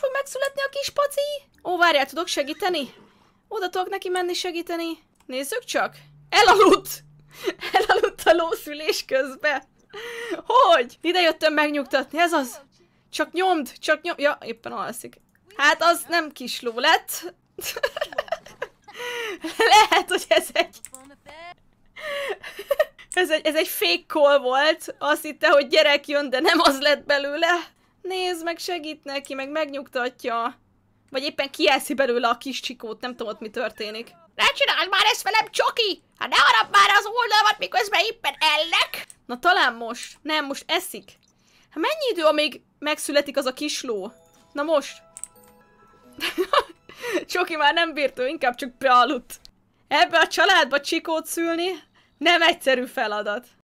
fog megszületni a kis paci? Ó, várjál, tudok segíteni? Oda tudok neki menni segíteni? Nézzük csak! Elaludt! Elaludt a lószülés közben! Hogy? Ide jöttem megnyugtatni, ez az! Csak nyomd, csak nyomd! Ja, éppen alszik. Hát az nem kis ló lett. Lehet, hogy ez egy... ez egy, ez egy fake call volt. Azt hitte, hogy gyerek jön, de nem az lett belőle. Nézd meg, segít neki, meg megnyugtatja. Vagy éppen kieszi belőle a kis csikót, nem tudom ott mi történik. Ne csináld már ezt velem, Csoki! Hát ne harap már az oldalamat, miközben éppen ellek! Na talán most. Nem, most eszik. Hát mennyi idő, amíg megszületik az a kisló? Na most. Csoki már nem bírt, ő inkább csak bealudt. Ebbe a családba csikót szülni nem egyszerű feladat.